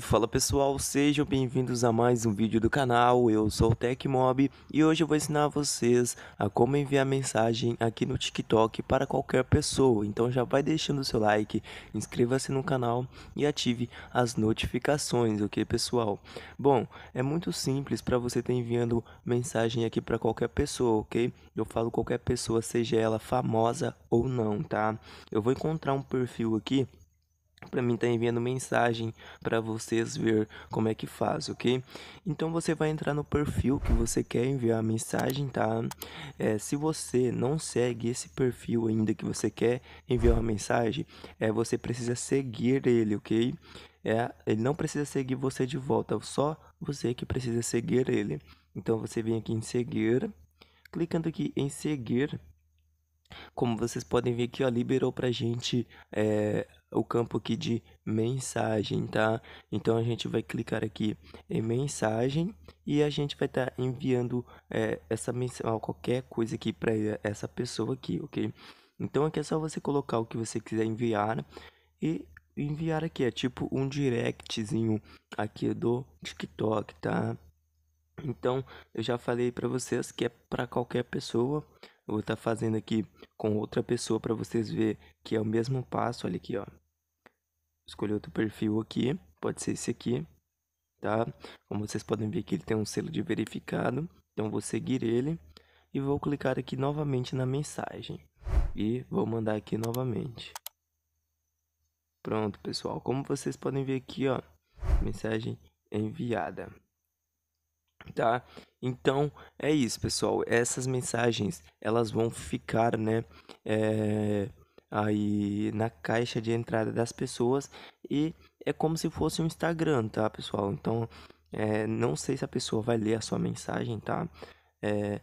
fala pessoal, sejam bem-vindos a mais um vídeo do canal, eu sou o Tecmob e hoje eu vou ensinar vocês a como enviar mensagem aqui no TikTok para qualquer pessoa, então já vai deixando o seu like, inscreva-se no canal e ative as notificações, ok pessoal? Bom, é muito simples para você estar tá enviando mensagem aqui para qualquer pessoa, ok? Eu falo qualquer pessoa, seja ela famosa ou não, tá? Eu vou encontrar um perfil aqui para mim tá enviando mensagem para vocês ver como é que faz, ok? Então você vai entrar no perfil que você quer enviar a mensagem, tá? É, se você não segue esse perfil ainda que você quer enviar uma mensagem, é você precisa seguir ele, ok? É, ele não precisa seguir você de volta, só você que precisa seguir ele. Então você vem aqui em seguir, clicando aqui em seguir, como vocês podem ver aqui, ó, liberou pra gente é, o campo aqui de mensagem, tá? Então a gente vai clicar aqui em mensagem e a gente vai estar tá enviando é, essa mensagem, qualquer coisa aqui para essa pessoa aqui, ok? Então aqui é só você colocar o que você quiser enviar e enviar aqui, é tipo um directzinho aqui do TikTok, tá? Então eu já falei para vocês que é para qualquer pessoa, eu vou estar tá fazendo aqui com outra pessoa para vocês verem que é o mesmo passo. Olha aqui, ó. Escolhi outro perfil aqui, pode ser esse aqui, tá? Como vocês podem ver que ele tem um selo de verificado. Então vou seguir ele e vou clicar aqui novamente na mensagem e vou mandar aqui novamente. Pronto, pessoal. Como vocês podem ver aqui, ó, mensagem enviada tá? Então é isso, pessoal. Essas mensagens elas vão ficar, né? É, aí na caixa de entrada das pessoas e é como se fosse um Instagram, tá, pessoal? Então é, não sei se a pessoa vai ler a sua mensagem, tá? É,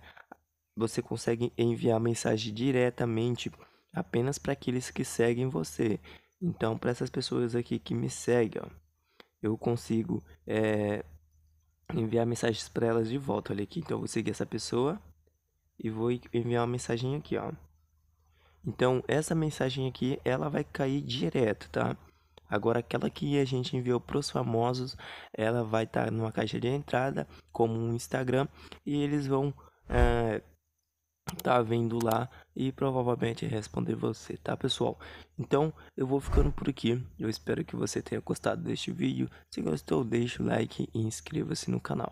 você consegue enviar mensagem diretamente apenas para aqueles que seguem você. Então, para essas pessoas aqui que me seguem, ó, eu consigo é, enviar mensagens para elas de volta. Olha aqui, então eu vou seguir essa pessoa e vou enviar uma mensagem aqui, ó. Então essa mensagem aqui, ela vai cair direto, tá? Agora aquela que a gente enviou para os famosos, ela vai estar tá numa caixa de entrada, como um Instagram, e eles vão ah, tá vendo lá e provavelmente responder você, tá pessoal? Então eu vou ficando por aqui. Eu espero que você tenha gostado deste vídeo. Se gostou, deixa o like e inscreva-se no canal.